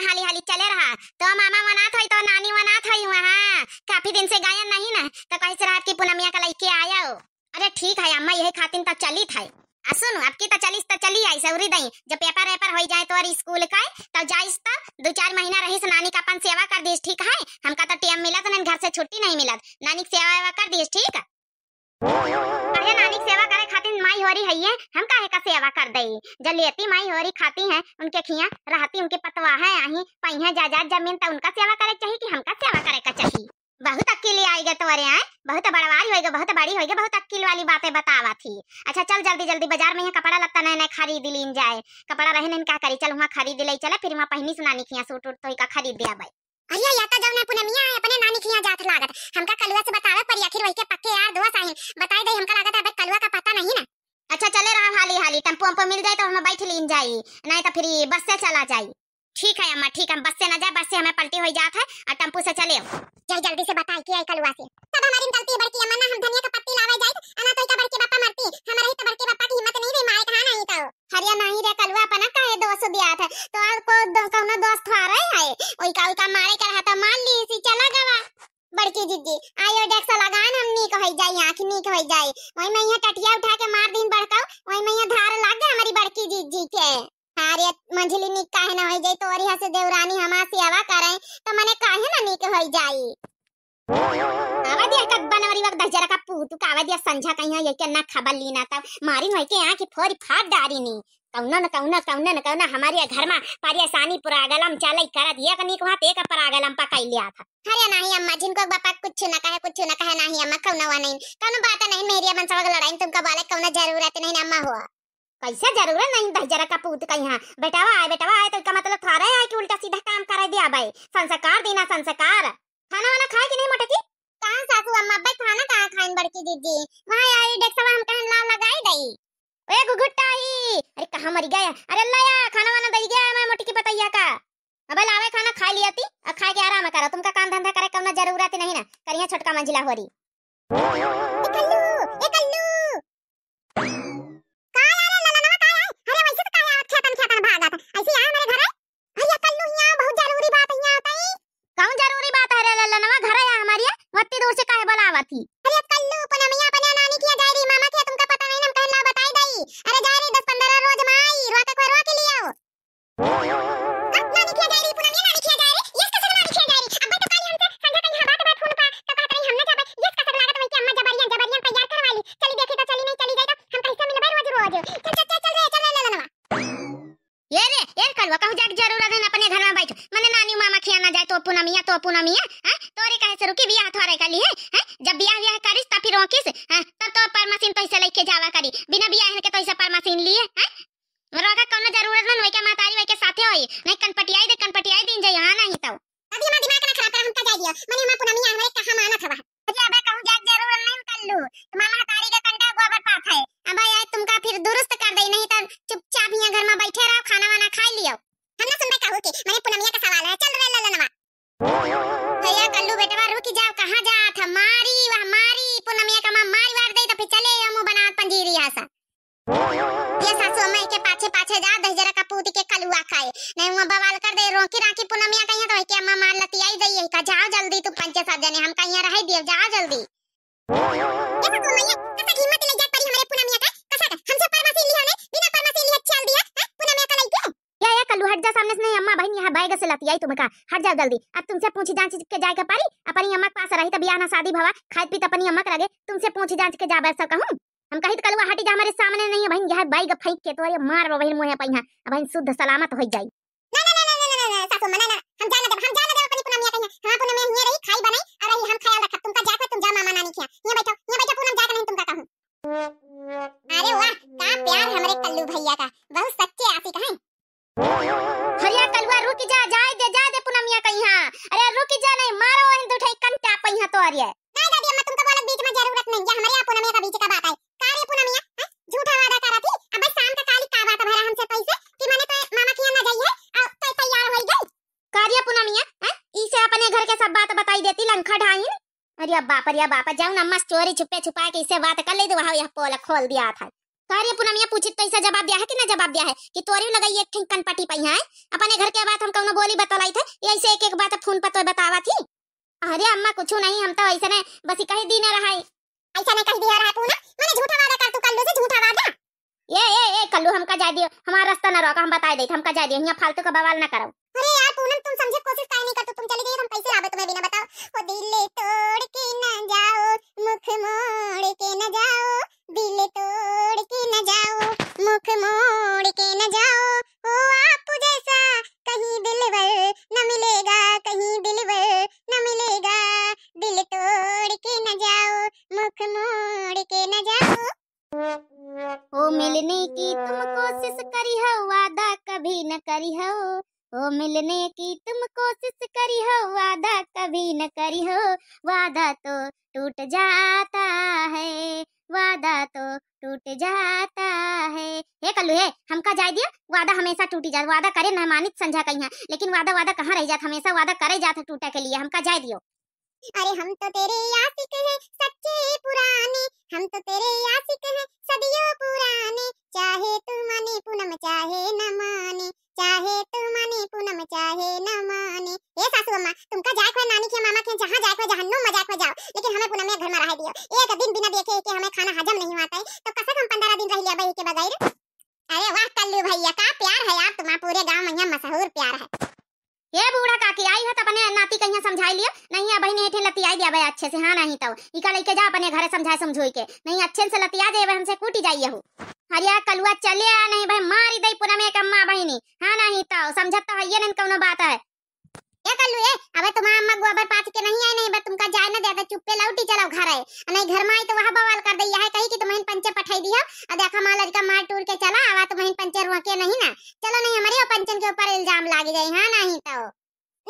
में हाली हाली चले रहा तो मामा मनात होई तो नानी मनात होई वहाँ काफी दिन से गायन नहीं ना तो से श्राद्ध की पुनमिया का लइके आया हो अरे ठीक है अम्मा यही खातिन तो चली था आ सुन अब की तो चलिस तो चली आई सौरी दई जब पेपर वेपर हो जाए तो तोर स्कूल का तब तो जाइस तो दो चार महीना रही नानी का अपन सेवा कर दिस ठीक है हमका तो टीएम मिला तो घर से छुट्टी नहीं मिला नानी की सेवा वेवा कर दिस ठीक है नानी की सेवा कर लेकिन माई होरी है ये हम काहे का सेवा कर दई जलियती माई होरी खाती हैं उनके खिया रहती उनके पतवा है आही है जायदाद जमीन तो उनका सेवा करे चाहिए कि हमका सेवा करे का चाहिए बहुत अकेले आई गए तुम्हारे यहाँ बहुत बड़वारी होएगा बहुत बड़ी होगी बहुत अकेले वाली बातें बतावा थी अच्छा चल जल्दी जल्दी बाजार में यहाँ कपड़ा लगता नए नए खरीद लीन जाए कपड़ा रहने नहीं क्या करी चल वहाँ खरीद ले चले फिर वहाँ पहनी सुनानी खिया सूट उट तो खरीद दिया भाई अरे या तो जब ना पुनमिया अपने नानी खिया जात लागत हमका कलुआ आ जाई ठीक है अम्मा ठीक हम बस से ना जाए बस से हमें पलटी हो जात है और टेम्पू से चले जल जल्दी से बताए कि आई से सब हमारी गलती बड़की अम्मा ना हम धनिया का पत्ती लावे जाई तो अना तो बड़के बापा मरती हमारा ही तो बड़के बापा की हिम्मत नहीं रे मारे कहां नहीं तो हरिया नहीं रे कलुआ अपना कहे दोस्त दियात है तो आज को दो कौनो दोस्त आ रहे है ओई का का मारे कर है तो मान ली सी चला गवा बड़की दीदी आयो डेक्स लगान हम नी कहई जाई आंख नी कहई जाई वही मैं यहां टटिया उठा के मार दिन बड़काऊ वही मैं यहां धार लाग गए हमारी बड़की दीदी के कार्य मंझिली निक काहे ना होई जाई तोरी हसे देवरानी हमा सेवा करे तो मने काहे ना निक होई जाई आवा दिया कब बनवरी वक दहजरा का पूतु का आवा दिया संझा कहीं ये के ना खबर ली ना तब मारी होई के यहाँ की फोरी फाड़ डारी नी कौना न कौना कौना न कौना हमारे घर में पारी आसानी पुरागलम चलई कर दिया कनी को हाथ एक परागलम पकाई लिया था अरे नहीं अम्मा जिनको बापा कुछ न कहे कुछ न कहे नहीं अम्मा कौना हुआ नहीं कौनो बात नहीं मेरी अमन सब लड़ाई तुमका बालक कौना जरूरत नहीं अम्मा हुआ कैसे जरूर नहीं दहजरा का पूत कहीं हाँ बेटावा आए बेटावा आए तो इसका मतलब थारा है कि उल्टा सीधा काम कर दिया भाई संस्कार देना संस्कार खाना वाना खाए कि नहीं मोटे की कहाँ सासू अम्मा अब्बा खाना कहाँ खाएं बड़की दीदी वहाँ यार सब हम कहन लाल लगाई दई ए गुगुट्टा ही अरे कहाँ मर गया अरे लाया खाना वाना दई गया मैं मोटी की बताइया का अब लावे खाना खा लिया थी अब खा के आराम करो तुमका काम धंधा करे कौन जरूरत नहीं ना करिया छोटका मंजिला हो रही कहा जाए तो पूनम मिया तो पूनम हिया हां तोरे कहे से रुकी बियाह थोरे खाली है हां जब बियाह बियाह करिस त फिर रोकिस हां तब तो पर मशीन तो इसे लेके जावा करी बिना बियाह के तो इसे पर मशीन लिए हां रोका कोनो जरूरत न होई के मातारी होई के साथे होई नहीं कनपटियाई दे कनपटियाई दिन जाई हां नहीं तो अभी हमारा दिमाग ना खराब हम हमका जाई दियो मने हम पूनम मिया हमरे कहां माना था अभी अबे कहूं जा जरूरत नहीं कर लू मामा तारी के कंडा गोबर पाथ है अब भाई तुमका फिर दुरुस्त कर दई नहीं तो चुपचाप यहां घर में बैठे रहो खाना वाना खा लियो हम ना सुन बे कहू के माने पुनमिया का सवाल है चल रे ललनवा भैया कल्लू बेटवा रुक जाओ कहां जात हमारी वह हमारी पुनमिया का मां मारी वार दे तो फिर चले हम बनात पंजीरी हासा ये सासू अम्मा के पाछे पाछे जा दस जरा का पूत के कलुआ खाए नहीं हुआ बवाल कर दे रोकी राखी पुनमिया कहिया तो के अम्मा मार लती आई जाई का जाओ जल्दी तू पंच सात जने हम कहिया रह दियो जाओ जल्दी ये सासू अम्मा ये बोलू हट जा सामने से नहीं अम्मा बहन यहाँ बैग से लतियाई तुम का हट जाओ जल्दी अब तुमसे पूछी जांच के जाए के पारी अपनी अम्मा के पास रही तभी आना शादी भवा खाए पीत अपनी अम्मा के लगे तुमसे पूछी जांच के जा बैठ कहूँ हम कही तो कलवा हटी जा हमारे सामने नहीं है बहन यहाँ बैग फेंक के तो मार बहन मुहे पैहा बहन शुद्ध सलामत हो जाए हम पंखा ढाइन अरे अब बाप अरे बाप जाऊ ना मस्त चोरी छुपे छुपा के इसे बात कर ले दो वहां यहाँ पोल खोल दिया था अरे पूनम ये पूछित तो ऐसा जवाब दिया है कि ना जवाब दिया है कि तोरी लगाई एक ठिंग कनपटी पई है अपने घर के बात हम कौनो बोली बतलाई थे ऐसे एक एक बात फोन पर तो बतावा थी अरे अम्मा कुछ नहीं हम तो ऐसे ने बस कह दी ना रहा ऐसा ने कह दिया रहा पूनम मैंने झूठा वादा कर तू कर लो से झूठा वादा ए ए ए कल्लू हमका जा दियो हमार रास्ता ना रोका हम बता दे हमका जा दियो यहां फालतू का बवाल ना करो अरे यार तू ना तुम समझे कोशिश काई नहीं करते तुम चली गई हम कैसे आवे तुम्हें बिना बताओ ओ दिल तोड़ के ना जाओ मुख मोड़ के ना जाओ दिल तोड़ के ना जाओ मुख मोड़ के ना जाओ ओ आ ओ मिलने की तुम कोशिश करी हो वादा कभी न करी हो वादा तो टूट जाता है वादा तो टूट जाता है हे कल्लू हे हमका जाय दिया वादा हमेशा टूट जात वादा करे न मानित समझा कहीं लेकिन वादा वादा कहाँ रह जात हमेशा वादा करे जात टूटे के लिए हमका जाय दियो अरे हम तो तेरे आशिक हैं सच्चे पुराने हम तो तेरे आशिक हैं सदियों पुराने चाहे तू माने पूनम चाहे न माने चाहे तू माने पूनम चाहे न माने ए सासु अम्मा तुमका जाय खोए नानी के मामा के जहां जाय खोए जहन्नुम में जाए खोए जाओ लेकिन हमें पूनम के घर में रह दियो एक दिन बिना देखे के हमें खाना हजम नहीं आता लतियाई दिया भाई अच्छे से हाँ नहीं तो इका लेके जा अपने घर समझाए समझोई के नहीं अच्छे से लतिया जाए हमसे कूटी जाइए हो हरिया कलुआ चले आ नहीं भाई मारी दई पूरा में अम्मा बहिनी हाँ नहीं तो समझत तो है नहीं कोनो बात है ये कल्लू ए अबे तुम अम्मा गोबर पाच के नहीं आई नहीं बस तुमका जाए ना ज्यादा चुप्पे लौटी चलो घर आए नहीं घर में आई तो वहां बवाल कर दई है कही कि तुम्हें पंचे पठाई दिया और देखा मां लड़का मार टूर के चला आवा तुम्हें पंचे रुके नहीं ना चलो नहीं हमारे पंचन के ऊपर इल्जाम लागे जाए हाँ नहीं तो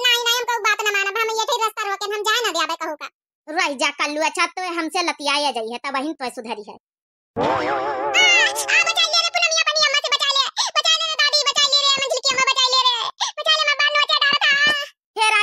नहीं नहीं हमको बात ना मानब हम यही रास्ता रोके हम जाए ना देबे कहू का रह जा कल्लू अच्छा तो हमसे लतियाए जाई है तब अहिं तो सुधरी है आ, हाँ,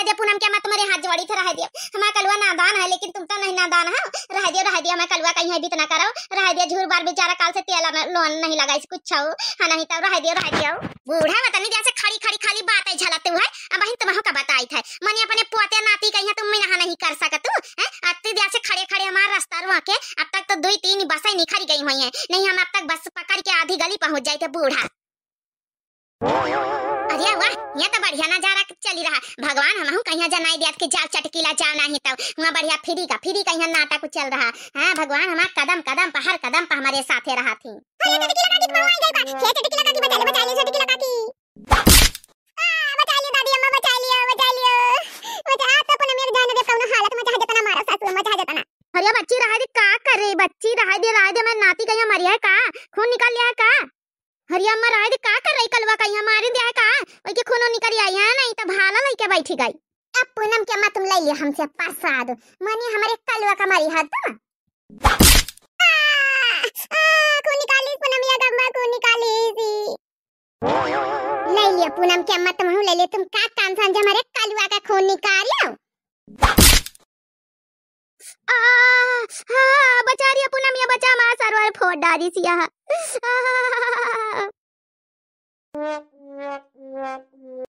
दे पूनम क्या मैं तुम्हारे हाथ जोड़ी थे रह दिया हमारा कलवा नादान है लेकिन तुम तो नहीं नादान है रह दिया रह दिया मैं कलवा कहीं है भी इतना तो करो रह दिया झूठ बार बेचारा काल से तेला में लोन नहीं लगा इस कुछ हो हां नहीं तो रह दिया रह दिया बूढ़ा मत नहीं जैसे खड़ी खड़ी खाली बात है झलते हुए अब बहन तुम्हें का बताई था मने अपने पोते नाती कहीं तुम मैं नहीं कर सकत हैं अति तो दिया से खड़े खड़े हमारा रास्ता रुआ के अब तक तो दो तीन बसें निखर गई हुई हैं नहीं हम अब तक बस पकड़ के आधी गली पहुंच जाए थे बूढ़ा अरे वाह यहाँ तो बढ़िया नजारा चली रहा भगवान हम कहीं जनाई दिया कि जाओ चटकीला जाओ नहीं तब वहाँ बढ़िया फ्री का फ्री का यहाँ नाटक चल रहा है हाँ, भगवान हमारा कदम कदम पर हर कदम पर हमारे साथे रहा थी उठी गई अब पूनम के अम्मा तुम ले लिया हमसे प्रसाद मानी हमारे कलवा का मारी हाथ तो ले लिया पूनम के अम्मा तुम ले लिया तुम का काम समझे हमारे कलवा का खून निकालो आ हाँ बचा रिया पूनम ये बचा मां सरवर फोड़ डाली सी आ,